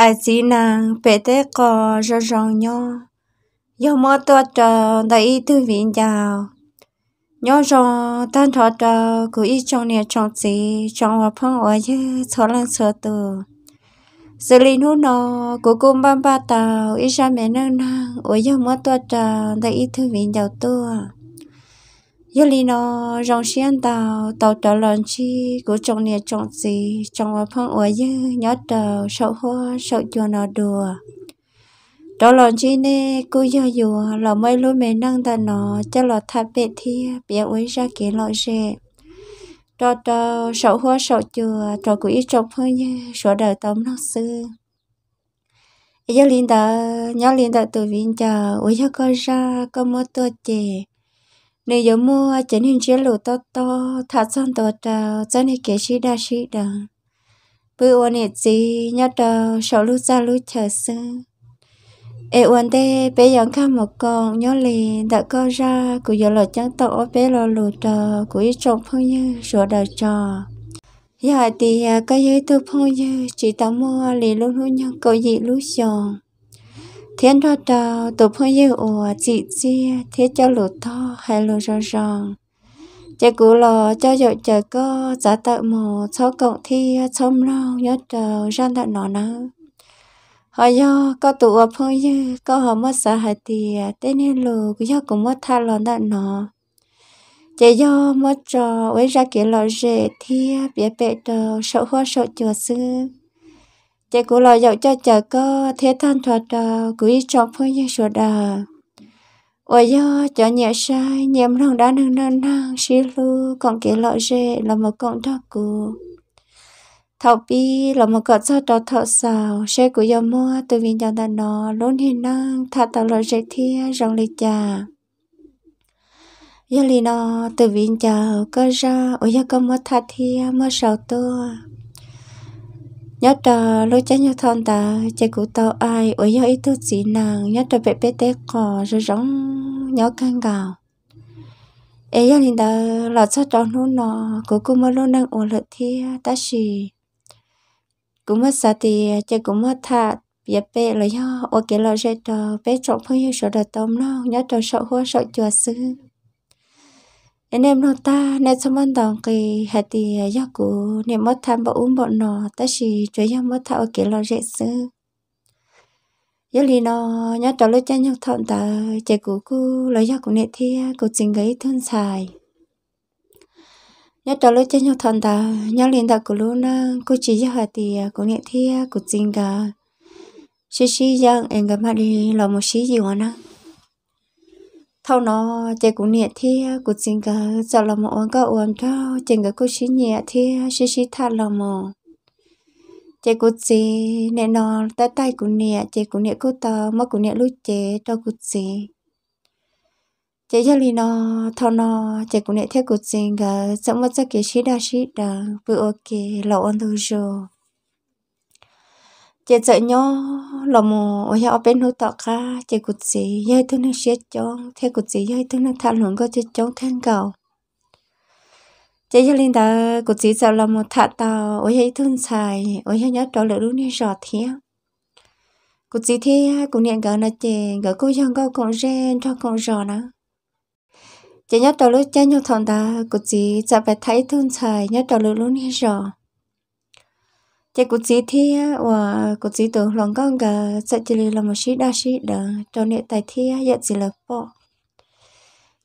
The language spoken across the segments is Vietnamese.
ai chỉ nàng bé thế có rõ ràng nhau yêu mơ to trờ đại tư vị giàu nhớ rằng tan thọ trờ cứ ít trong nhà trong gì trong hòa phong ở dưới số lần số từ xử lý nô nó của cô ba ba tàu ít ra mẹ nâng nâng ở yêu mơ to trờ đại tư vị giàu tôi yêu li nó rong xiên tàu tàu tàu lần chi cứ chồng nè chồng gì chồng ở phong ở dư nhớ tàu sậu hoa sậu chùa nó đùa đó lần chi nè cứ giờ dù lò mấy lúc mình nâng ta nó cho lò thà bệ thi bịa uế ra kế lọ rè đó tàu sậu hoa sậu chùa tàu của ít chồng phong dư sổ đời tấm nó xưa yêu linh đó nhớ linh đó tụi vinh chờ uế cho con ra con mua tua chè nếu giờ mua chén hình chế lụa to to thả son to to, chân hình kế sĩ đa sĩ đà bữa uống ít gì nhớ trào sầu lúa ra lúa chờ xưa ê uống tê bé dọn khá một con nhớ liền đã có ra của giờ lọ trắng to, bé lọ lụa to, của ít trồng phong như sủa đào trò giờ thì cái giới tôi phong như chỉ tao mua lì luôn luôn nhân cầu gì lúc giòn thiên đó đó tổ phong yêu ủa chị chị thế cho lỗ to hay lỗ rong rong chả cú lò cho dội chả có giả tạo mồ cho cộng thi xong lo nhớ chờ ran đã nó nữa họ do có tụ ở phong yêu có họ mất xã hải tì tên nên lù cứ do cũng mất tha lòn đã nó chả do mất trò với ra kiến lò rể thì bé bé trò sợ hoa sợ chùa xưa chị cũng lo dậu cho chờ có thế thân thuật ờ, cứ ý chọn phương như sửa đà ôi do cho nhẹ sai nhầm lòng đã nâng nâng nâng xí lu còn kể lọ rệ là một cộng thọ cú thọ bi là một cộng sao đó thọ xào xe của do mua từ vì nhà đàn nó luôn hiền năng thà tạo lọ rệ thia rong lì trà giờ lì nó từ vì chào cơ ra ôi do có mua thà thia mua sầu tua nhất là lúc cháy nhớ thon ta chạy cụ tao ai ở yêu ít tu gì nàng nhất là bé bé té cò rồi rong nhớ căng gào ấy e yêu linh ta là cho tròn nô nọ cụ cụ mơ luôn đang ổn lợi thi ta xì cụ mất sa thì chạy cụ mất thà bé bé là do ok cái lò rẽ trò bé trộn phong yêu sợ đợt tôm nó nhất là sợ hoa sợ chùa xứ nên em nói ta nên ne chomon dong hạt hati ya ku ne mo tham ba um bọn nó ta chỉ chue ya mo tha o ke lo re sư ya li no nhớ to lo cha nhau thon ta che ku ku lo ya ku ne thi ku ching gai thun sai nhớ to lo cha nhau thon ta nhớ liền lin da ku lu na chỉ chi hạt hati ku ne thi ku ching gà shi shi giang em gặp mặt đi lo một shi ji wa na thâu nó chạy cũng nhẹ thì cũng xin cả giờ là một cái uống cho chính cả cũng xin nhẹ thì xin xin tha là một chạy cũng chỉ nè nó tay tay cũng nhẹ chạy cũng nhẹ cô ta mà cũng nhẹ lúc chạy cho cũng chỉ chạy cho lì nó thâu nó chạy cũng nhẹ theo cũng xin cả sợ mất chắc cái xí đa xí đa vừa ok là ăn thôi rồi chị sợ nhó là mù ở nhà bên hỗ trợ cả chị cụt gì dây thứ nó xé chong thế cụt gì dây thứ nó than luôn có chị chong than cầu chị cho linh ta cụt gì sợ là mù thà tàu ở nhà thương xài ở nhà nhớ trò lỡ đúng như rõ thế cụt gì thế cũng niệm gỡ nó chị gỡ cô giang có con gen cho con rõ nó chị nhớ trò lỡ chơi nhau thằng ta cụt gì sợ phải thấy thương xài nhớ trò lỡ đúng như rõ chị cũng chỉ thi và cũng chỉ tưởng lòng con cả sẽ chỉ là một sĩ đa sĩ đó cho nên tại thi giờ chỉ là bỏ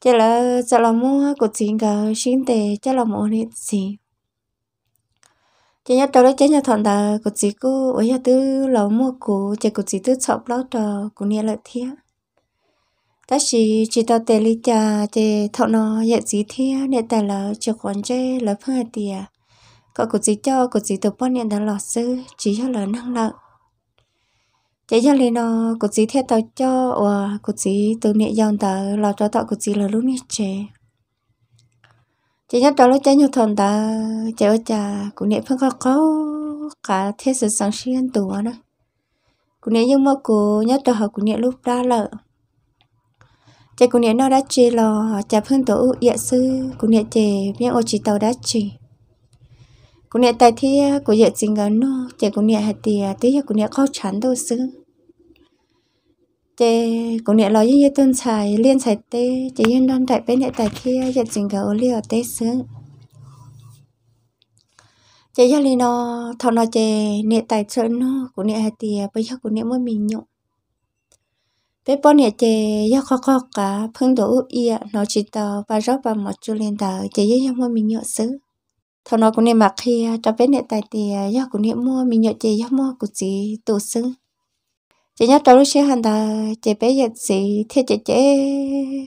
chỉ là sẽ là mua cũng chỉ cả xin tệ chỉ là một nít gì chỉ nhớ cho đó chỉ nhớ thằng ta cũng chỉ cô ở nhà tư là mua cũ chị cũng chỉ tư chọc đó cho cũng nghe là thi ta chỉ chỉ tao tệ lý cha chỉ thằng nó giờ chỉ thi nên tại là chỉ còn chơi là phương tiện có cụ chỉ cho cụ chỉ từ bao nhiêu đã lọt sư chỉ cho lỡ năng lợ chỉ cho lên nó cụ chỉ theo tao cho và cụ chỉ từ nhẹ dòng tờ lọt cho tao cụ chỉ là lúc nhẹ trẻ chỉ nhắc đó lúc trái nhiều thằng ta trẻ ở trà cụ nệ phân có có cả thế sự sáng xuyên tù nữa cụ nhẹ nhưng mà cụ nhắc đó họ cụ nhẹ lúc ra lợ chỉ cụ nhẹ nó đã chê lò chả phương tổ ụ dạ sư cụ nhẹ chè miệng ô chỉ tàu đã chỉ cũng nhẹ tại thì à, của dễ chính gần nó chị cũng nhẹ hạt thì à, tí giờ cũng nhẹ khó chán đâu xứ chị cũng nhẹ lo với như tuần xài liên xài tê chị yên đoan tại bên nhẹ tại thì dễ chính ngờ liều tê xứ chị giờ liền nó thọ nó chị nhẹ tại chỗ nó cũng nhẹ hạt thì à, bây giờ cũng nhẹ mới mình nhộng bé bọn nhẹ chị giờ khó khó cả phương đủ ý nó chỉ tờ và rót vào một chút lên tờ chị giờ mới mình nhộng xứ thằng nó cũng niệm mặc khi à, cho bé niệm tài thì do à, cũng niệm mua mình nhớ chị do mua của chị tổ sư chị nhớ trong lúc xưa hàng ta chị bé giờ chị thiết chị chế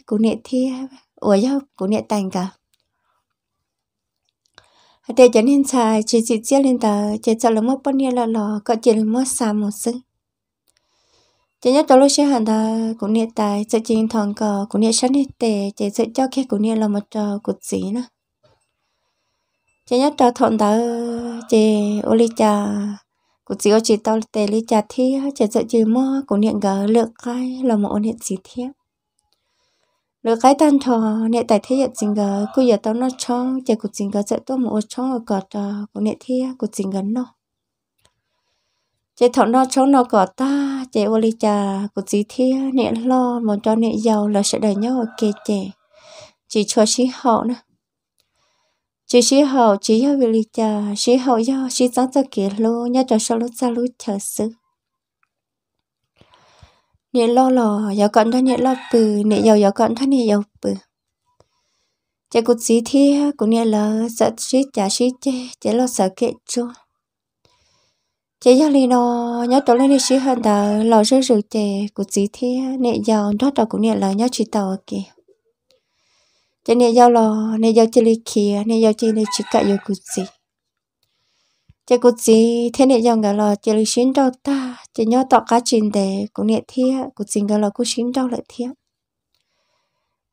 cũng niệm thiết ủa do cũng niệm tài cả để cho nên sai chị chị chia lên tờ chị cho là mua bao nhiêu là lò có chị là mua xa một sư chị nhớ trong lúc xưa hàng ta cũng niệm tài sợ chị thằng cả cũng niệm sáng hết tệ chị sẽ cho khi cũng niệm là một trò của chị nữa chỉ nhất cho thọn đó chỉ ô li cha cụ chỉ ô chỉ tao tề li cha thi chỉ sợ chỉ mơ cụ niệm gỡ lượng cái là một niệm gì thế lượng cái tan thò niệm tại thế hiện chính gỡ cụ giờ tao nó cho chỉ cụ chính gỡ sợ tôi một ô cho ở cọt à, cụ niệm thi cụ chính gỡ nó chỉ thọ nó cho nó cọt ta chỉ ô li cha cụ chỉ thi niệm lo một cho niệm giàu là sẽ đời nhau ở kia chỉ cho xí họ nữa chỉ sĩ hậu chỉ yêu vì lý cha sĩ hậu yêu sĩ giáo cho kỹ lô nhớ cho sao lúc xa lúc chờ sự nị lo lò giờ còn thân nị lo bự nị giàu giờ còn thân nị giàu bự chỉ cụt sĩ thi cũng nị là sợ sĩ trả sĩ chê chỉ lo sợ kệ chua chỉ yêu lý nó nhớ tổ lên nị sĩ hơn đó lo rơi rượu chê cụt sĩ thi nị giàu đó tao cũng nị là nhớ chỉ tao kìa cho nên giao lo nên giao chơi lấy kia nên giao chơi lấy chỉ cả yêu cút gì chơi cút gì thế nên giao cái lo chơi lấy xin đâu ta chơi nhau tọt cá chuyện để cũng nè thia cút gì cái lo cút xin đâu lại thia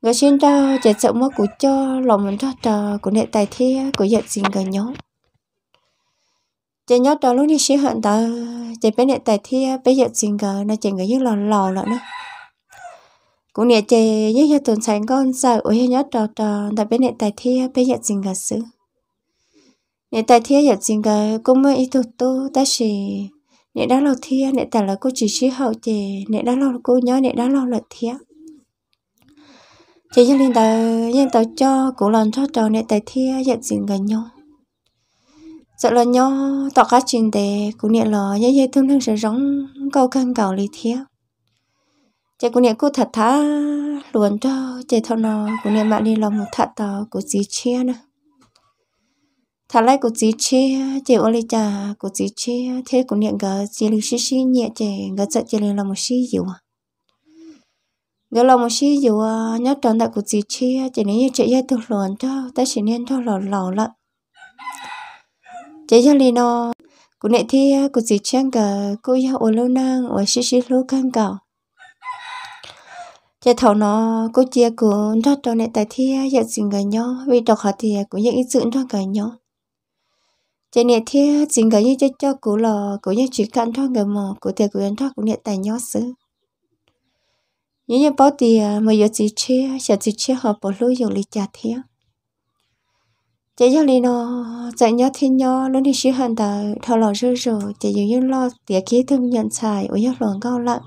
người xin đâu chơi sợ mất cút cho lòng mình cho trò cũng nè tài thia cũng nhận gì cái nhau chơi nhau trò lúc đi sinh hận ta chơi bé nè tài thia bây giờ gì cái nó chơi người những lò lò lại nữa cũng nè chè nhớ nhà tuần sáng con sợ ôi nhớ trò trò đã bên nè tài thi bên nhà dình gà sứ nè tài thi giờ dình gà cũng mới ít thuộc tô ta chỉ nè đã lâu thi nè tài là cô chỉ chỉ hậu chè nè đã lâu cô nhớ nè đã lâu là thi chị cho lên tờ nhân tờ cho cũng lần cho trò nè tài thi nhà dình gà nhau sợ là nhau tỏ cá chuyện đề cũng nè lò nhớ nhớ thương thương sẽ giống câu căng cầu lý thiếu chị cũng niệm cô thật thà luôn cho chị thâu nó cũng niệm bạn đi lòng một thật tờ của dì chia nè thật lại của dì chia chị ô lê trà của dì chia thế cũng niệm gờ chị lưu xí xí nhẹ chị gờ sợ chị lên lòng một xí dịu à gờ lòng một xí dịu à, nhớ tròn đại của dì chia chị nếu như chị dây từ luôn cho ta chỉ nên thôi lò lò lận chị cho lì nó cũng niệm thi của dì chia gờ cô yêu ô lâu nang ô xí xí lô căng cầu giờ thầu nó có chia của nó cho nên tại thi giờ xin người nhau vì đọc họ thì cũng những ít dưỡng cho người nhau cho nên thi xin người như cho cho cụ lò cũng những chuyện cạn cho người mò cụ thì của anh thoát cũng nên tại nhau xứ những như bảo thì mà giờ chỉ chia sẽ chỉ chia họ bỏ lối dùng lý trả thi chỉ cho lý nó dạy nhau thi nhau lúc này xí hận tại thầu lò rơi rồi chỉ dùng những lo tiệc khí thương nhận xài ở những lòng cao lặng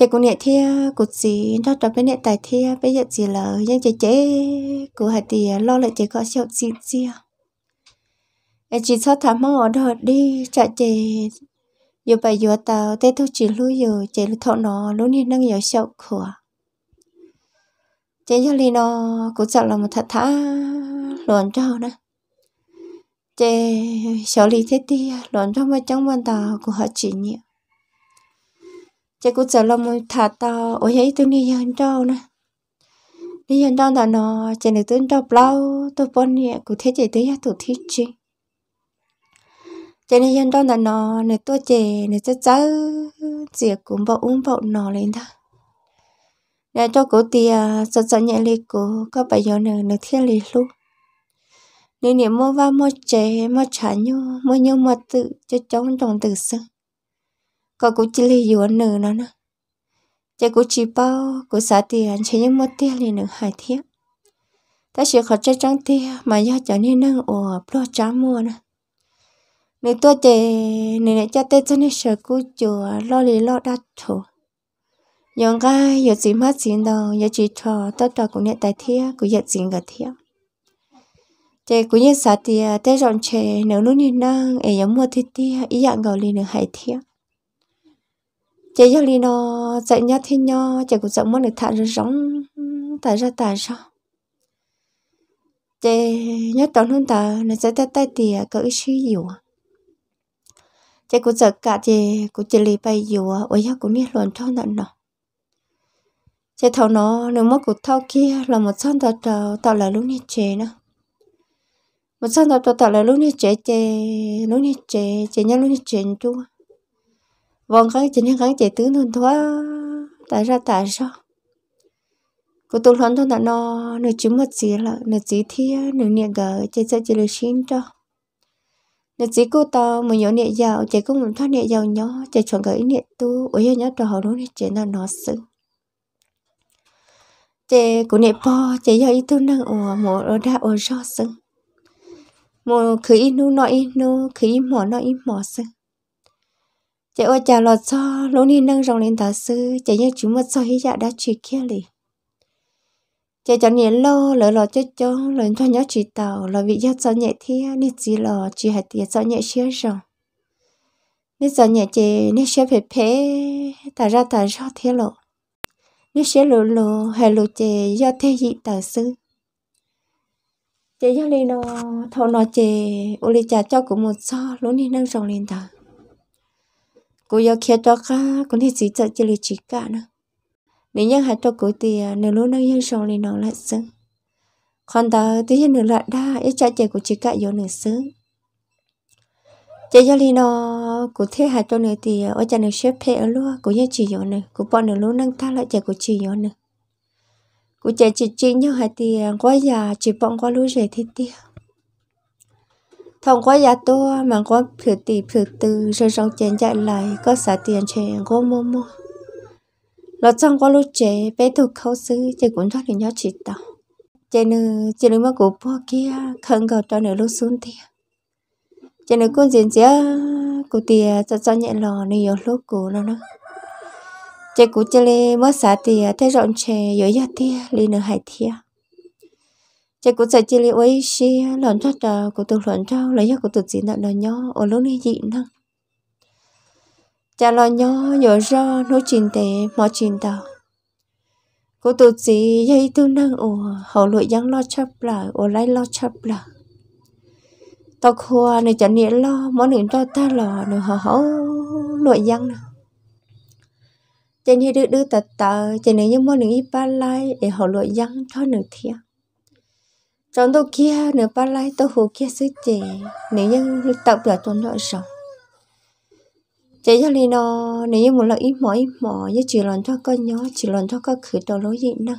chị cũng nhẹ thia cụ gì nó trong bên nhẹ tài thia bây giờ chỉ là nhưng chị chế cụ hạt thì lo lại chị có sợ gì gì em chỉ cho thảm mong ở đó đi chạy chị giờ bây giờ tao thế thôi chỉ lui giờ chị thọ nó lúc này đang giờ sợ khổ chị cho li nó cũng sợ là một thật thả luồn trâu nè chị sợ li thế thì luồn trâu mà trong bàn tao của họ chỉ nhiều chỉ cũng chờ lo muốn thả tao ở ấy tôi đi nhận đâu nè đi nhận đâu là nó chỉ được tôi đâu lâu tôi bận nhẹ cũng thế chỉ tới tôi thiết chứ chỉ đi nhận đâu là nó nè tôi chỉ nè tôi cháu chỉ cũng bảo uống bảo nó lên đó nè cho cô tia sợ sợ nhẹ lì cô có bây giờ nè nè thiết lì luôn nên niệm mua va mua chế mua chả nhu mua nhu mua tự cho chống trong tự sưng có cũng chỉ lấy dùa nửa nó nữa chỉ cú chỉ bao cú xả tiền chỉ những mất tiền liền nửa hai thiết ta sẽ khó chơi trăng tiền mà do cho nên nâng ồ lo trắng mua nữa nếu tôi chỉ nếu này cho tết cho nên sợ cú chùa lo lì lo đắt thổ yong gai yo chỉ mất xin đâu yo chỉ cho tất cả cũng nhận tài thiết cũng nhận xin cả thiết chị cũng như sao tiền, tết rộng chè nếu lúc nhìn nâng, ấy giống mua thịt tia ý dạng gạo liền được hải thiếc chị giáo lý nó dạy nhá thế nhá chị cũng sợ mất được thả ra rong thả ra tại sao chị nhớ tao luôn ta nó sẽ tay tay thì cỡ suy yếu. chị cũng sợ cả chị cũng chị li bay nhiều ôi giáo cũng biết luôn cho nó nó chị thầu nó nếu mất cụt thao kia là một trăm tao tao tao là lúc như chị nữa một trăm son tao tao là lúc như chị chị lúc như chị chị nhớ lúc như chị chú vòng kháng chính hay kháng chế tứ nôn thua tại ra tại sao cô tôi lớn thôi đã nó nó chỉ mất gì là nó chỉ thi nó niệm gỡ chế sẽ chỉ là xin cho nó chỉ cô ta một nhớ nhẹ giàu chế cũng muốn thoát nhẹ giàu nhỏ chế chọn gỡ nhẹ tu ôi nhớ cho họ luôn chế là nó sự chế của nhẹ po chế giờ ít tu năng ủa một ở đa ở do sự một khỉ nu nói nu khỉ mỏ nói mỏ sự chị ơi chả lọt cho lỗ ni nâng rong lên tà sư chị như chú mất cho hí dạ đã chỉ kia lì chị cho nhẹ lô lỡ lọt cho cho lần cho nhớ chỉ tàu là vị giác cho nhẹ thia nít gì lò chỉ hạt tiền cho nhẹ xía rồi nít cho nhẹ chị nít xía phê phê tà ra tà ra thế lộ nít xía lộ lộ hay lộ chị do thế dị tà sư chị giác lì nó thâu nó chị ô lì chả cho cũng một so lỗ ni nâng rong lên tà cô yêu kia cho cả cũng thì chỉ sợ chỉ là chỉ cả nữa nếu như hai cho cô thì nếu lúc nào yên sống thì nó lại sướng còn đó thì hiện nữa lại đa ít cha trẻ của chỉ cả yêu nữa sướng chị gia đình nó cụ thế hai cho nữa thì à, ở cha nữa xếp thế luôn cũng như chỉ yêu nữa cũng bọn nữa lúc năng ta lại trẻ của chỉ yêu nữa cụ trẻ chỉ chỉ như hai thì quá à, già chỉ bọn quá lúa rồi thì tiếc thông qua giá tua mà có phiếu tỷ phiếu tư rồi trong chén chạy lại có xả tiền chén có mua mua lọt trong qua lúc chế bé thu khâu sư chỉ cũng thoát được nhau chỉ tao chế nữ chế nữ mà cụ bố kia không cầu cho nữ lúc xuống thì chế nữ cũng diễn chế cụ tìa cho cho nhẹ lò nữ yếu lúc cũ nó nó chế cụ chế lê mất xả tiền thế rộng chè yếu giá tìa lì nữ hải tìa chạy cũng chạy chơi ơi xí lợn cho chờ của tự lợn trao lấy cho của tự chỉ nợ là nhó ở lúc này dị năng chả lo nhó nhớ ra nó chín tệ mò chín tờ của tự chỉ dây tư năng ồ hậu lụi giang lo chấp là ồ lấy lo chấp là tao khoa này chả nghĩa lo món niệm cho ta lò nữa hả hậu lụi giang trên hai đứa đứa tật tật trên này những món niệm ít ba lai để hậu lụi giang cho nửa thiệt trong đồ kia nửa ba lai tao hồ kia sư chị nếu như tập là tuần lợi sống chị cho nên nó nếu như một lần ít mỏi ít mỏi với chỉ lần cho con nhỏ chỉ lần cho con khử đầu lối gì nữa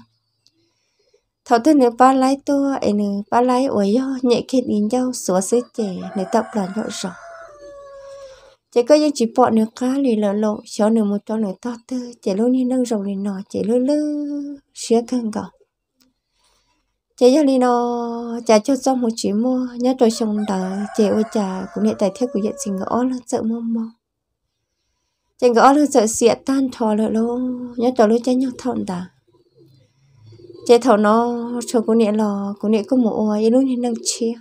thảo thế nửa ba lai tôi ấy nửa ba lai ủi do nhẹ khi đến nhau sửa sư chị nửa tập là lợi sống chị có những chỉ bỏ nửa cá lì lợ lộ cho nửa một cho nửa to tư chị luôn như nâng rồng lì nọ chị lư lư xía căng gọng chế cho li nó chả cho xong một chỉ mua nhớ trôi sông đã chế ôi chả cũng hiện tại thế của hiện trình gõ là sợ mơ mơ chế gõ là sợ xịa tan thò lợ luôn nhớ trò lô chế nhau thọn đã chế thọ nó cho cũng hiện là cũng hiện có một ý lúc như năng chia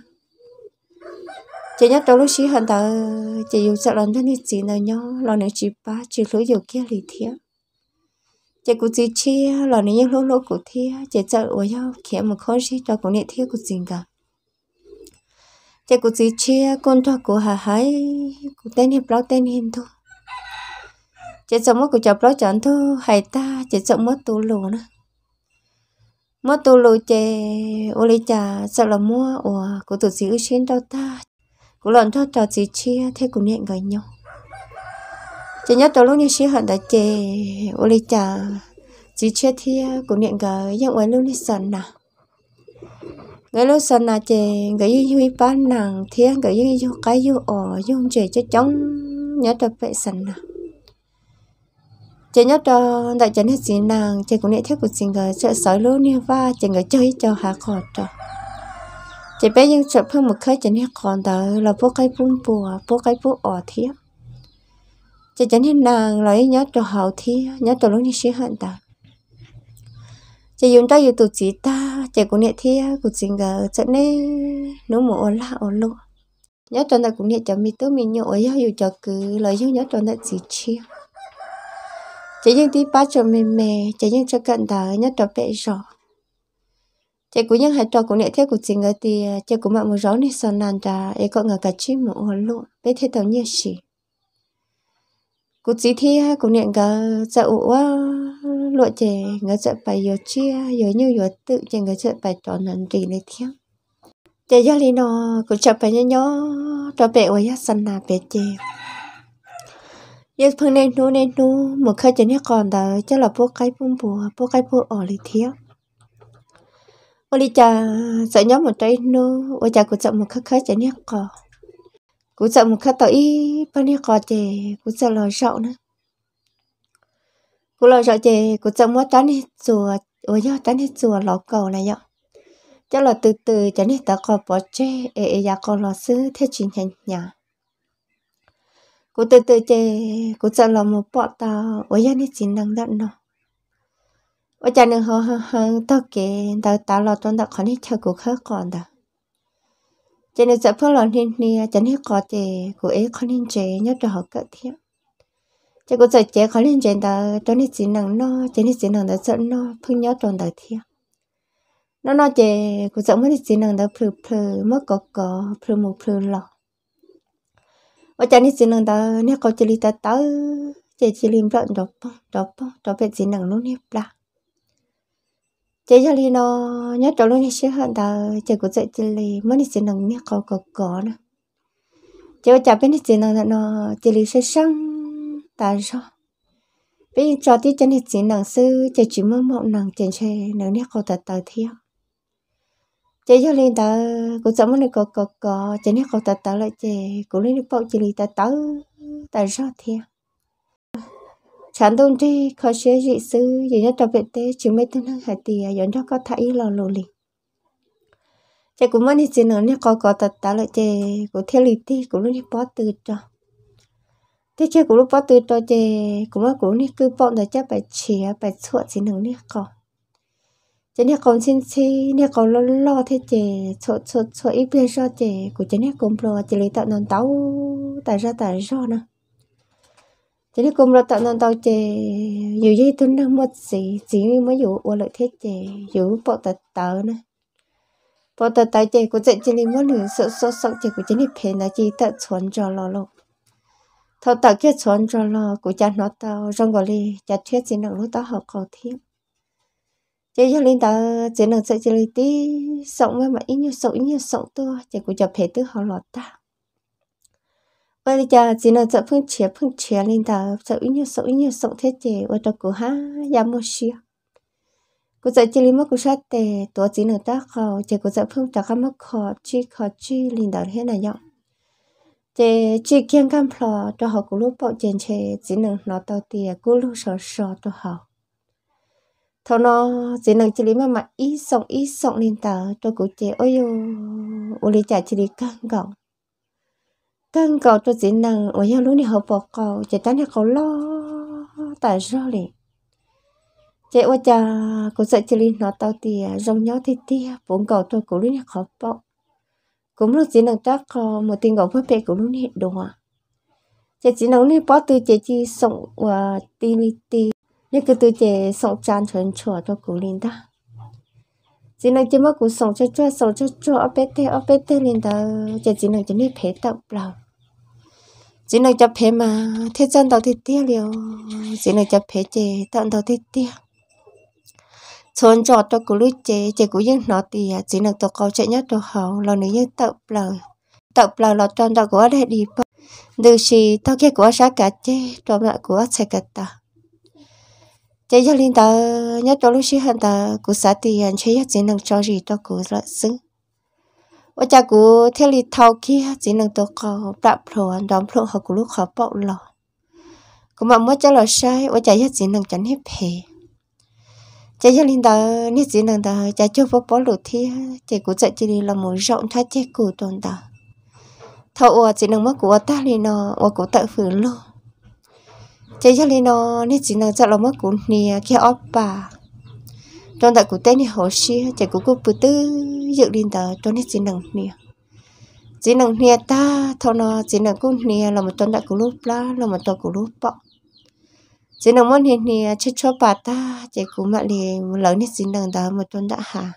chế nhớ trò lô chỉ hận ta chế dùng sợ lần thân như chỉ nào nhau lo nếu chỉ ba chỉ lối dầu kia lì thiệt chị cũng chỉ chia là nếu như lúc lúc cũng thi chị chợ ở nhau khi một khó gì cho cũng nhẹ thi cũng tình cả chị cũng chỉ chia con cho của hà hải cũng tên hiệp lo tên hiệp thôi chị chồng mất của chọc lo chọn thôi hay ta chị chồng mất tu lù nữa mất tu lù chị ô lý trà sợ là mua ủa của tụi chị ưu xuyên cho ta cũng lợn cho trò chị chia thế cũng nhẹ gọi nhau chị nhớ tôi lúc như xí hận đã chê ô lì chà chị chết thì cũng niệm gờ giang ngoài lúc như sần nà người lúc sần nà chê người như huy ba nàng thiên người như yêu cái yêu ở dùng chê cho chống nhớ tôi vệ sần nà chị nhớ tôi đại chấn hết gì nàng chị cũng niệm thiết của xin người sợ sói lúc như va chị người chơi cho hạ cỏ rồi chị bé nhưng sợ phương một khơi chị niệm còn đó là bố cái bún bùa bố cái bún ở thiết chỉ chẳng nên nàng lấy nhớ cho hậu thi nhớ cho lúc như sĩ hận ta chỉ dùng ta dùng tụ chỉ ta chỉ cũng nhẹ thi cũng xin ngờ cho nên nó mồ ồn la ồn lụ nhớ cho ta cũng nhẹ cho mình tới mình nhổ yếu dù cho cứ lấy yếu nhớ cho ta chỉ chia chỉ những tí ba cho mềm mè chỉ những cho cận ta nhớ cho bệ rõ chỉ cũng những hai trò cũng nhẹ thế cũng xin ngờ thì chỉ cũng mạng một rõ này sơn nàn ra ấy có ngờ cả chim mồ ồn lụ bé thế tao nhẹ gì cú chỉ thi ha cú niệm cả dậu á ờ, lụa trẻ ngã sợ bài yếu chia yếu như yếu tự trẻ ngã sợ phải tròn lần gì này thiếu trẻ gia lý nó cú chập bài nhớ nhớ cho bé ở nhà sân là bé trẻ yếu phương nên nu nên nu một khi trẻ nhất còn đó chắc là bố cái bung bùa bố cái bùa ở lý thiếu ôi cha sợ nhớ một trái nu ôi cha cú sợ một khắc khắc trẻ nhất còn cú sợ một khát tới bao nhiêu có chè cú sợ lo sợ nữa cú lo sợ chè cú sợ mua tán hết chùa ôi nhau tán hết chùa lò cầu này nhau, cho là từ từ cho nên ta có bỏ chè ê ê ya dạ có lo sư thế chuyện nhà nhà cú từ từ chè cú sợ lo một bỏ ta ôi nhau nên chín năng đặn nó ôi cha nữa hơ hơ hơ tao kể tao tao lo tuân tao khó nên chờ cú khác còn đó cho nên sẽ phương lòng nên nè chẳng hiểu có thể cô ấy khó nên chế nhất cho họ cỡ thiếp cho cô giờ chế khó nên chế đó cho nên chỉ năng nó cho nên chỉ năng đó sợ nó phương nhớ tròn đời thiếp nó nói chế cô giờ mới chỉ năng đó phừ phừ mất có có phừ một phừ lọ và cho nên chỉ năng đó nếu có chỉ lý ta tới chế chỉ liêm rộng đọc đọc đọc về chỉ năng luôn nếp lạc chế cho li nó nhớ trong luôn hết sức hơn ta chế của dạy chế li mới đi xin nồng nhớ cầu cầu cỏ nè chế chả bên đi xin nồng nó chế li sẽ sang ta sao bây giờ tí chân hết xin nồng sư chế chỉ mơ mộng nồng trên chế nồng nhớ cầu ta ta theo chế cho li ta cũng sống mới cầu cầu cỏ chế nhớ cầu ta ta lại chế cũng lấy được bao chế li ta ta ta sao theo chán đông đi có chế dị sư gì nhất tập việc tế chứ mấy tương năng hải tì à, dẫn cho có thải lò lù lì chị cũng mất đi chuyện nữa nè có có tật tá lợi chị cũng theo lì tì cũng lúc đi bỏ từ cho thế chị cũng lúc bỏ từ cho chị cũng là cũng đi cứ bỏ để chắc phải chìa phải chuột gì nữa nè có chị nè còn xin xin nè còn lo lo thế chị chuột chuột chuột ít bên cho chị cũng chị nè cũng lo chị lấy tạo nón tàu, tại ra tại ra nữa chỉ đi cùng là tận tận tàu chè dù gì tôi đang mất gì chỉ mới dù ô lợi thế chè dù bỏ tờ tờ nè bỏ tờ tờ chè của chị chỉ đi mất lửa sợ sợ sợ chè của chị đi phê là chỉ tận chuẩn cho lo lo thọ tờ kia chuẩn cho lo của cha nó tao trong gọi đi cha thuyết chỉ nặng lúc tao học cầu thiếp Chỉ cho linh tờ chỉ nặng sẽ chỉ lấy tí sống mà ít nhiều sống ít nhiều sống tôi chỉ của cha phê tứ họ lọt ta bây giờ chỉ là chợ phương chia phương chia lên đó chợ ít nhiều sổ ít nhiều sổ thế chế ở đó của ha ya mua xia cô chợ chỉ lấy mất cô sát tệ tổ chỉ là ta khó chỉ cô chợ phương chợ các mất khó chi khó chi lên đó thế này nhở chế chỉ kiên cam phò cho họ cũng lúc bảo tiền chế chỉ là nó tao tiền cô lúc sợ sợ cho họ thọ nó chỉ là chỉ lấy mà mà ít sòng ít sòng lên đó cho cô chế ôi ôi lấy trả chỉ lấy căng gọng tân cầu tôi chỉ nâng ở nhà lúc này họ bỏ cầu chỉ tán này cầu lo tại sao đi, chị ôi cha cũng sợ chị linh nó tao tìa rong nhó thì tìa vốn cầu tôi cũng lúc này khó bỏ cũng lúc chỉ nâng chắc có một tình cầu với bé cũng lúc này đồ à chị chỉ nâng này bỏ từ chị chỉ sống và tì đi tì nếu cứ từ chỉ sống tràn trần trở cho cũng linh đó chỉ nói chỉ mất cũng sống cho cho sống cho cho ở bên thế ở bên thế nên đó chỉ chỉ nói chỉ nên phê tập lâu chỉ nói cho phê mà thế chân đầu thì tiếc liều chỉ nói cho phê chế tận đầu thì tiếc chôn cho tôi cũng lúc chế chế cũng những nó thì chỉ nói tôi có chạy nhất tôi hậu lo nếu như tập lâu tập lâu lo cho tôi của đây đi được gì tôi kia của sát cả chế trong lại của sẽ cả ta chế gia linh tờ nhớ tôi lúc xí hơn tờ cụ xã tiền chế gia chỉ năng cho gì tôi cố lợi xứ ở cha cố theo lý thâu kia chỉ năng tôi có đạp lộ đón lộ họ cụ lúc họ bỏ lỡ. Cố mà mới cho lọ sai ở cha gia chỉ năng chẳng hiếp hề chế gia linh tờ nít chỉ năng tờ cha chưa bố bố lụt thi chế cố dạy chỉ là một rộng thoát chế cố tồn tờ thâu ở chỉ năng mất của ta liền nó ở cụ tự phử luôn chế cho nên nó nên chỉ năng cho nó mất cũng nè kia ốp bà trong tại cụ tên thì họ xí chạy cụ cụ bự tư dự định tờ cho nên chỉ năng nè chỉ năng nè ta thôi nó chỉ năng cũng nè là một trong tại cụ lúc lá là một trong cụ lúc bọ chỉ năng muốn nè nè chơi cho bà ta chạy cụ mẹ một lần nên chỉ năng tờ một trong đã hà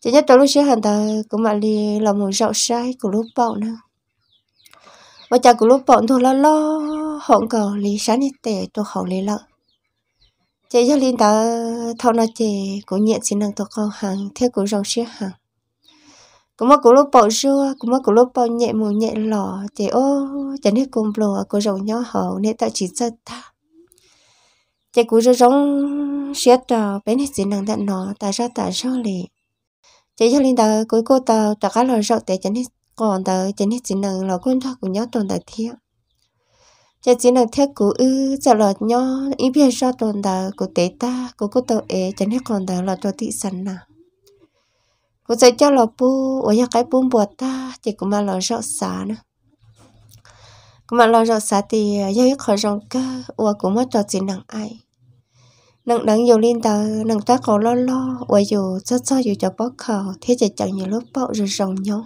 chỉ nhất tờ lúc xí hàng tờ cũng mẹ liền là một dạo sai của lúc bọ nữa và cha cũng lúc bọn thua là lo hỏng cầu lý sáng nhất tệ tôi hỏng lý lợ chị cho linh ta thâu nó chị cũng nhận xin năng tôi câu hàng theo cũng rong xía hàng cũng mất cũng lúc bọn xưa cũng mất cũng lúc bọn nhẹ mù nhẹ lỏ chị ô chẳng hết cùng lùa cũng rong nhau hậu nên ta chỉ sợ ta chị cũng rong giống xía trò bên này xin năng đã nó tại sao tại sao liền chị cho linh ta cuối cô ta ta cá lò rộng để chẳng hết còn tới chỉ nên chỉ năng là quân thoát của nhớ tồn tại thiết, chỉ chỉ năng thiết của ư giờ là nhớ ý biết sao tồn tại của tế ta của cô tàu ế chỉ nên còn tới là cho thị sẵn nào cô dạy cho là bu ở nhà cái bu bùa ta chỉ cũng mà là rõ xả nữa cũng mà lo rõ xả thì à, giao khó khỏi rong cơ ủa cũng mất trò chỉ nặng ai nặng nặng dù lên tờ nặng ta có lo lo ủa dù rất so dù cho bóc khờ thế chỉ chẳng nhiều lúc bóc rồi rong nhau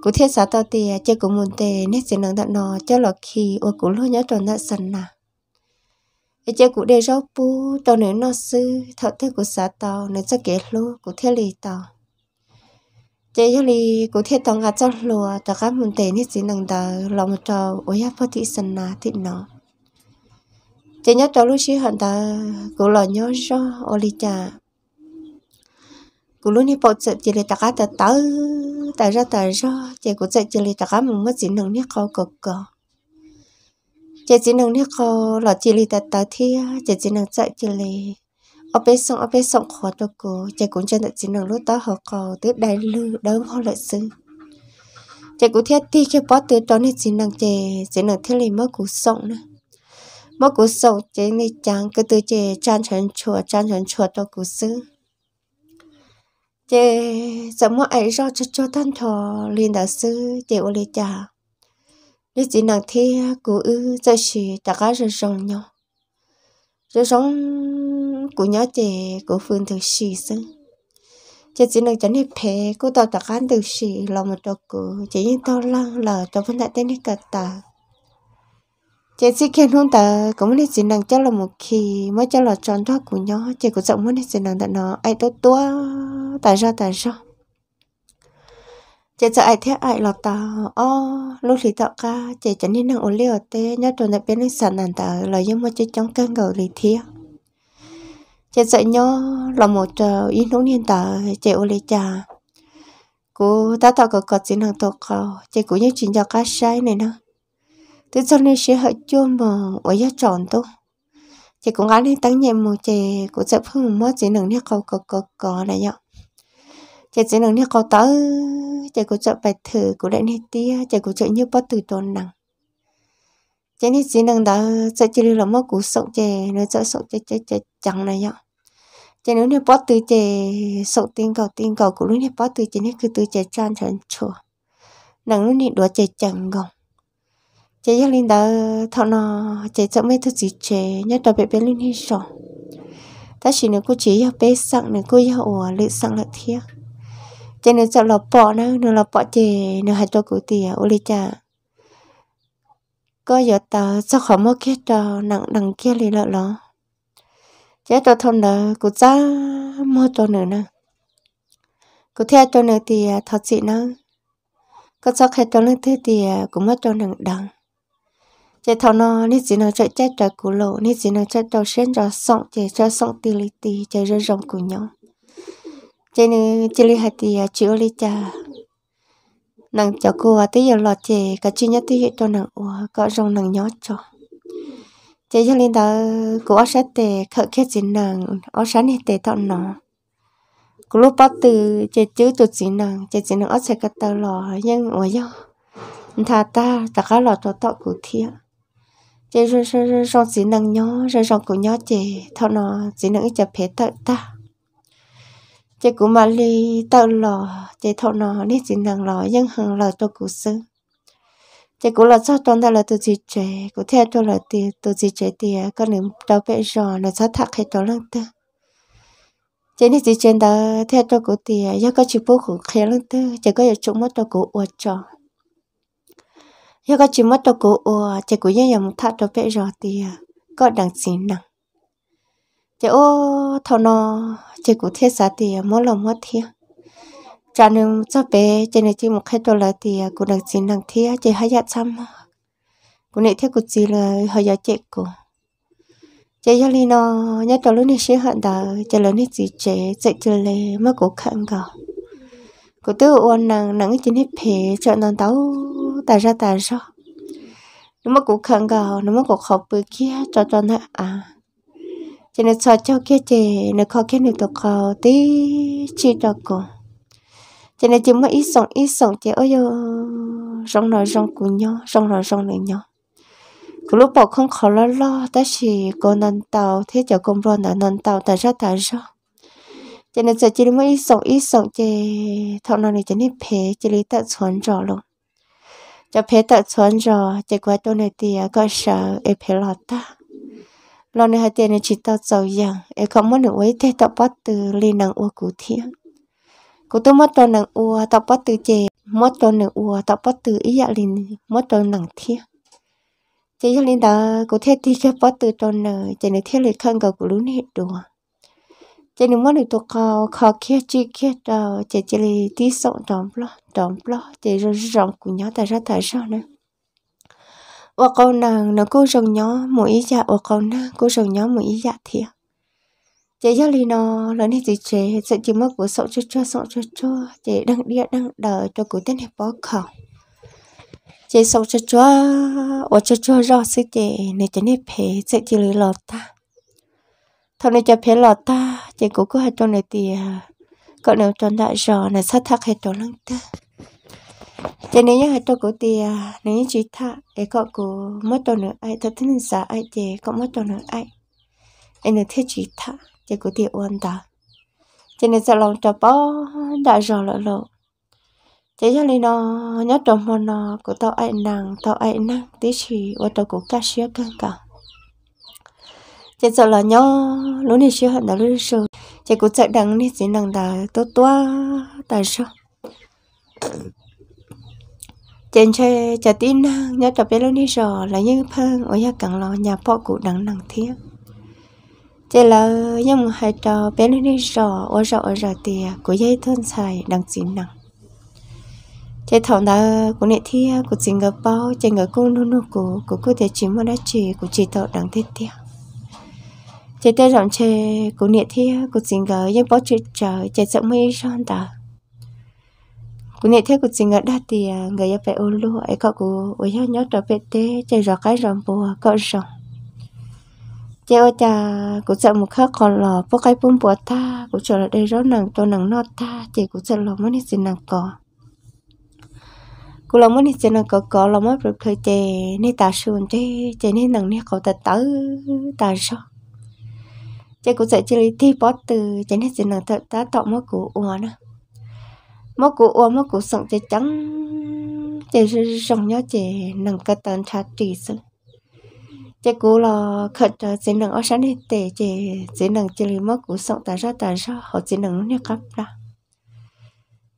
cú thiết xã tao tè chơi cũng muốn tề nét sẽ nắng tận nò cho lọ khi ô cụ luôn nhớ tròn tận sần nà ấy chơi cụ để rau pu tao nữa nó sư thọ thức của xã tao nên cho kể lu cụ thiết lì tao chơi cho lì cụ thiết tao ngã cho lùa tao các muốn tề nét sẽ nắng tao lòng một trò ô ya phát thị sần nà thị nò chơi nhớ trò lúc xí hận tao cú lọ nhớ rau ô lì chả cú lúc này bộ sợ chỉ lấy tất cả tất tớ tớ ra tớ ra chỉ cú sợ chỉ lấy tất cả mình mất chỉ nâng nhé khó cực cờ chỉ chỉ nâng nhé khó là chỉ lấy tất tớ thì chỉ chỉ nâng sợ chỉ lấy ở bên sông ở bên sông khó cho cú chỉ cũng chân chỉ nâng lúc tớ họ có tới đại lư đỡ họ lợi sư chỉ cú thiết thì khi bỏ từ đó nên chỉ nâng chỉ chỉ nâng thiết lấy mất cú sông nữa mất cú sông chỉ nên chán cứ từ chỉ chán chán chùa chán chán chùa cho cú sư chế giờ mà ấy rõ cho cho thân thọ liền đã sư chế ô lê cha lý chỉ nàng thế cụ ư giờ chỉ đã cá rồi rong nhau rồi rong cụ nhớ chế cụ phương thực sự sư chế chỉ nàng chẳng hề phê cụ tao đã cá được sĩ lòng một đồ cụ chế như tao lăng lờ tao vẫn đã đến hết cả ta chị chỉ khen hôn ta cũng muốn chỉ năng cho là một khi mới cho là tròn thoát của nhỏ chị cũng rộng muốn chỉ năng tận nó ai tốt tua tại sao tại sao chị sợ ai thế ai lọt ta ô lúc thì tạo ca chị chẳng nên năng ổn liệu tê nhớ tuần đã biến lên sẵn nàng ta là nhưng mà chị trong căng gầu lì thiếu chị sợ nhớ là một trò ờ, ý nấu niên ta chị ổn lì trà cô ta tạo có có chỉ năng tộc chị cũng như chuyện cho cá sai này nữa thế cho nên sẽ hơi chưa mà ở gia tròn tôi chị cũng gái lên tăng nhẹ một chị cũng sẽ phương một mất chị nâng nhé cầu cầu cầu cầu này nhở chị chị nâng nhé cầu tới chị cũng chọn bài thử cũng lại nít tia chị cũng chọn như bắt từ tuần nặng chị nít chị nâng đó sẽ chỉ là mất cú sống chị nó sẽ sống chị chị chị chẳng này nhở chị nếu như bắt từ chị sống tiền cầu tiền cầu cũng lúc như bắt từ chị nít cứ từ chị chan chân chùa nâng lúc nít đùa chị chẳng gồng chế nhất linh đã thọ nó chế cho mấy thứ gì chế nhất là bé bé linh hi sọ ta chỉ nếu cô chế cho bé sặng nếu cô cho ủa lự sặng là thiếc chế nếu cho lọ bỏ nữa nếu lọ bỏ chế nếu hai cho cụ tỉa ô lê cha có giờ ta sao khó mất kia cho nặng đằng kia lì lợ lọ chế cho thôn đó cụ cha mua cho nữa nè cụ theo cho nữa thì thật chị nữa có sao khai cho nữa thì cũng mất cho nặng đằng chế thọ nó nít gì nó chơi chết trời cũ lộ nít gì nó chơi đầu xuyên cho sông chế cho sông tì lì tì chơi rơi rồng của nhau chế nữ chế lì hạt tì chịu lì cha nàng cho cô à tới giờ lọ chế cả chi nhất tới cho nàng ủa có rồng nàng nhót cho chế cho linh đó của ở sát tề khởi kết chỉ nàng ở sát này tề thọ nó cô lúc bắt từ chế chữ tụt chỉ nàng chế chỉ nàng ở sẽ cái tao lọ nhưng ủa nhau thà ta ta khá lọ cho tọ của thiện chị rồi rồi rồi rồi chỉ năng nhó rồi rồi cũng nhó chị thọ nó chỉ năng ít chập hết tận ta chị cũng mà li tao lò chị thọ nó đi chỉ năng lò nhưng hằng lò cho cụ sư chị cũng là cho toàn đại là tôi chỉ trẻ cũng theo cho là tiền tôi chỉ trẻ tiền có niệm đâu bây giờ là sát thạc hay cho lăng ta chị đi chỉ chuyện đó theo cho cụ tiền do có chịu bố khổ khéo lăng ta chỉ có ở chỗ mất cho cụ uất cho giờ có chỉ mất đâu cố ô chỉ cố nhớ một thắt đâu bé rồi thì có đằng xin nặng chỉ ô thâu nó chỉ cố thiết xã thì mỗi lần mỗi thiết cha nên cho bé cho nên chỉ một cái tôi là thì cố đằng xin nặng thiết chỉ hai dạ xăm cố này thiết cố gì là hơi giờ chết cố chỉ giờ li nó nhớ tôi lúc này sẽ hận đời chỉ lớn hết gì chế chạy chơi lề mất cố khăn cả cô tự ôn nàng nàng chín hết phê cho nàng tao ta ra ta sao nếu mà cô khăn gạo nếu mà cô học bữa kia cho à. cho nó à cho nên sao cho kia chè nó khó kia nó tộc khó tí chi cho cô cho nên chỉ mới ít sống ít sống chè ơi yo rong nói rong cùng nhau rong nói rong này nhau cô lúc bỏ không khó lo lo ta chỉ còn nàng tao thế cho công rồi nàng nàng tao ta ra ta sao จะน่จะจีนไม่ส่งอีส่งเจท่านั้นจะนี่เพจจีนตัดชนจอลง จะเพจตัดชนจอจะกว่าตัวในเตียก็เสาเอเพลอตาเราในหัวใจในชิตต่อเจ้าอย่างเอ๋ขโมยหนูไว้เทตปัตตุลีนังอัวกูเทียกูต้องมัดตัวนังอัวตปัตตุเจมัดตัวนังอัวตปัตตุออียาลินมัดตัวนังเทียเจยาลินดากูเทตีแค่ปัตตุอตัวนึ่งเจนเทียเลยขึ้นกับกูรู้นิดดัว chỉ nên mà được tụ cầu khó kia chi kia đó chỉ chỉ là tí sọn đóng lo đóng lo chỉ rồi rộng của nhau tại sao tại sao nữa và con nàng nó cô rồng nhỏ mỗi ý dạ và con nàng cô rồng nhỏ mỗi ý dạ thiệt chị gia lì nó lớn thì chị sẽ chỉ mất của sọ cho cho sọ cho cho chỉ đang đi đang đợi cho cuối tên hẹp bỏ khẩu chỉ sọ cho cho ở cho cho rõ sự chỉ này cho nên phê sẽ chỉ lì lọt ta thằng này cho phê lọ ta chị cũng có hai cho này thì à, cậu nếu cho đại rõ này sát thắc hay cho lăng ta chị này như hai cho cổ thì nếu như chị để à, cậu cổ mất cho nữa ai thật thân giả ai chị cậu mất cho nữa ai anh nếu thiết chị thà chị cổ thì ổn ta chị này sẽ lòng cho bó đại rõ lọ lộ, chị cho nên nó nhớ trong mòn nó của tao ai nàng tao ai nàng tí chỉ và tao cổ cá xía căng cả chỉ sợ là nhỏ lúc này chưa hận đã lúc sơ chỉ cũng chạy đằng đi chỉ nàng đã tốt toa tại sao trên chơi chạy tin năng nhớ tập biết lúc này rồi là như phang ở nhà cẳng lò nhà bọ cụ đằng nặng thiết chỉ là nhưng hai trò bé lúc này rồi ở rồi ở rồi thì của dây thân xài đằng chỉ nặng chế thằng đó của nệ thi của Singapore chế người cô nô nô của của cô thể chỉ mà đã chỉ của chị thợ đằng thiết tiếc chế tê rộng chế cụ nịa thi cụ tình gỡ yên bó chế trở chế sợ mê son tờ cụ nịa thi cụ tình gỡ đa thì người yên phải ô lù ấy có cụ ôi nhau nhớ trở về tê chế rõ cái rộng bùa cọ rộng chế ô cha cụ sợ một khắc còn lò bó cái bún bùa ta cụ trở lại đây rõ nặng tô nặng nọ ta chế cụ sợ lò mất xin nặng cỏ cụ lòng mất xin nặng cọ cọ lòng mất được chơi chế nên ta xuân chơi chơi nên nặng nè cậu ta tớ ta sao chơi cũng sợ chơi thi bó từ chẳng hết gì nào thật ta tọ mất của ua nè mất của ua mất của sẵn chơi trắng chơi rồng nhớ chơi nâng cơ tần trà trì sự chơi cũ là khẩn trợ chỉ nâng ở sáng hết tệ chơi chỉ nâng chơi mất của sẵn ta ra ta ra họ chỉ nâng nhớ cấp ra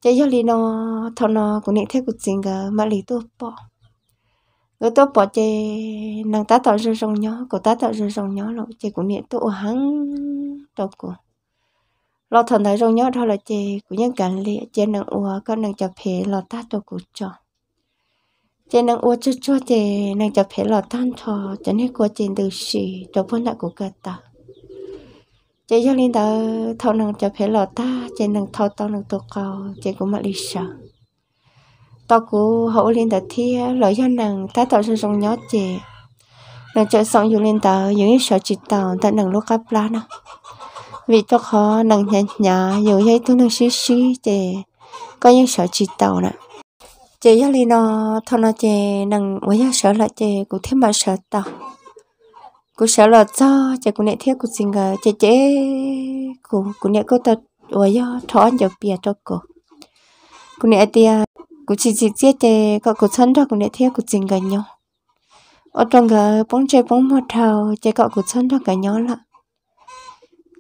chơi giờ li nó thọ nó cũng nên thấy cuộc tình ờ, mà li tu bỏ nó tôi bỏ chê nàng tá tạo rừng rồng nhỏ cổ tá tạo rừng rồng nhỏ lộ chê cũng miệng tụ hắn đâu cô lo thần thấy rồng nhỏ thôi là chê cũng những cảnh lệ chê nàng ua có nàng chập phê lo tá tôi của cho chê nàng ua cho cho chê nàng chập phê lo tan thò cho nên của chê từ xì cho phân đại của cả ta chê cho linh tờ thâu nàng chập phê lo ta chê nàng thâu tao nàng tôi cầu chê của mặt lịch sử tao cú hậu lên tao thi lợi cho nàng ta tạo sung sung nhót chè nàng chợ xong dù lên tao những sợ chỉ tao tận nàng lúc cấp lá nào vì tao khó nàng nhà nhã dù dây tu nàng xí xí chè có những sợ chỉ tao nè chè giá lên nó thôi nó chè nàng quá giá sợ là chè cũng thế mà sợ tao cũng sợ là cho chè cũng nè thiết cũng xin gà chè chè cũng cũng nè cô tao quá giá thọ anh giờ bia cho cô cũng nè tia cú chỉ chỉ chết thì có cụ thân đó cũng để theo cụ trình gần nhau ở trong cái bóng chơi bóng một thầu chơi cọ cụ thân đó cả nhau lận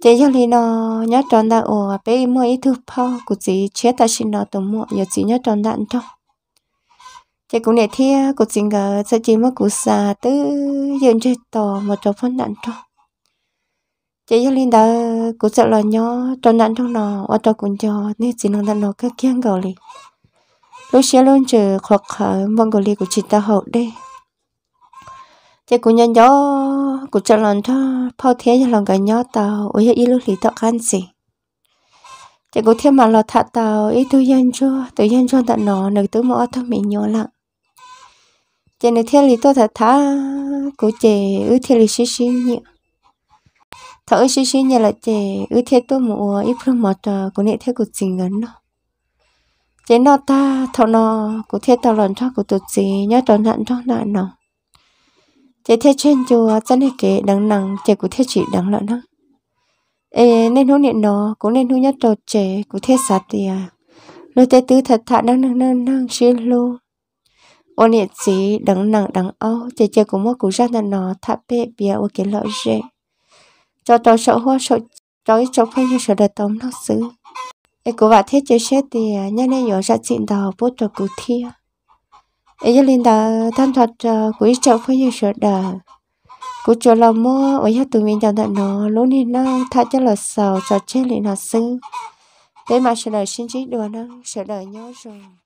chơi cho lì nó nhớ tròn đạn ồ bé mua ít thứ phao cú chỉ chết ta xin nó tụm mua giờ chỉ nhớ tròn đạn trong chơi cũng để theo cụ trình cái sẽ chỉ mất cụ xà tứ dựng chơi tò một trò phân đạn trong chị cho linh đã cũng sẽ là nhỏ trong đàn trong nó ở trong cũng cho nên chỉ nó đàn nó cứ kiêng gạo liền lúc xưa luôn chờ hoặc Mongolia của chị ta hậu đây chị cũng nhân gió của cho lần cho phao thế cho lần cái nhó tàu ôi ý lúc lý tao ăn gì chị cũng thêm mà lọt thạ tàu ý tôi dân cho tôi dân cho tận nó nơi tôi mở thôi mình nhớ lặng chị này thiên lý tôi thật thà của chị ư thiên lý xí xí nhiều thợ ư xí xí nhiều là chị ư thiên tôi mua ít phương mọt của nệ thế của chị gần nó chế nó ta thọ nó cụ thế tao lần cho cụ tụt gì nhớ tròn hạn cho lại nó chế thế trên chùa chân hệ kể đắng nặng chế cụ thế chỉ đắng lại nó ê nên hú niệm nó cũng nên hú nhất trò chế cụ thế sát thì à lôi tế tứ thật thà đắng nặng nặng đang xin lu ô niệm gì đắng nặng đắng âu chế chế cũng mua cụ ra là nó thà bê bia ô kiến lợi dễ cho tao sợ hoa sợ trói cho phải như sợ đời tóm nó xứ e cô bà thế chế xét thì à. nhân nên nhỏ ra chuyện đó bố cho cụ thi e gia linh đó tham thật ờ, của ít chậu phải nhiều sợ đờ cụ cho là mua ở nhà tụi mình chọn thật nó lúc này nó thay cho là sầu cho chết lại là sư thế mà sợ đời xin trí đùa nó sợ đời nhớ rồi